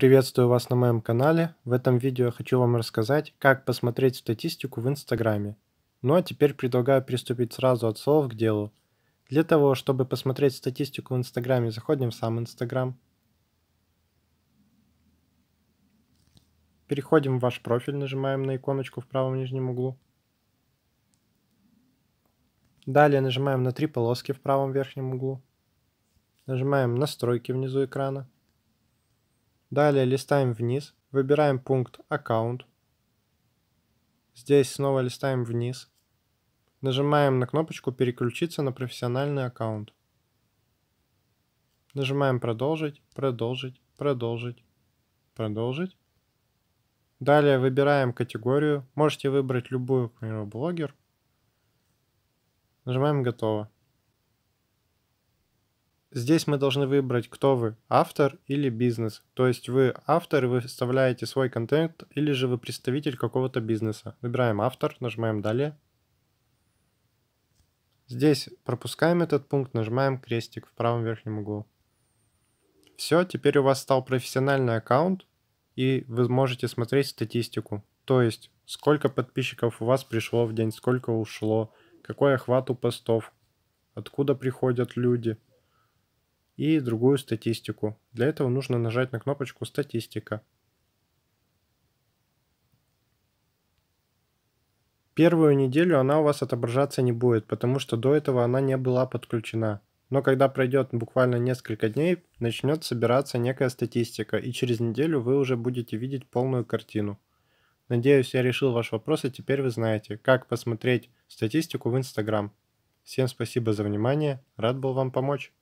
Приветствую вас на моем канале. В этом видео я хочу вам рассказать, как посмотреть статистику в Инстаграме. Ну а теперь предлагаю приступить сразу от слов к делу. Для того, чтобы посмотреть статистику в Инстаграме, заходим в сам Инстаграм. Переходим в ваш профиль, нажимаем на иконочку в правом нижнем углу. Далее нажимаем на три полоски в правом верхнем углу. Нажимаем «Настройки» внизу экрана. Далее листаем вниз, выбираем пункт «Аккаунт». Здесь снова листаем вниз. Нажимаем на кнопочку «Переключиться на профессиональный аккаунт». Нажимаем «Продолжить», «Продолжить», «Продолжить», «Продолжить». Далее выбираем категорию. Можете выбрать любую, к примеру, блогер. Нажимаем «Готово». Здесь мы должны выбрать, кто вы, автор или бизнес. То есть вы автор, и вы вставляете свой контент, или же вы представитель какого-то бизнеса. Выбираем автор, нажимаем «Далее». Здесь пропускаем этот пункт, нажимаем крестик в правом верхнем углу. Все, теперь у вас стал профессиональный аккаунт, и вы можете смотреть статистику. То есть, сколько подписчиков у вас пришло в день, сколько ушло, какой охват у постов, откуда приходят люди – и другую статистику. Для этого нужно нажать на кнопочку «Статистика». Первую неделю она у вас отображаться не будет, потому что до этого она не была подключена. Но когда пройдет буквально несколько дней, начнет собираться некая статистика, и через неделю вы уже будете видеть полную картину. Надеюсь, я решил ваш вопрос, и теперь вы знаете, как посмотреть статистику в Инстаграм. Всем спасибо за внимание, рад был вам помочь.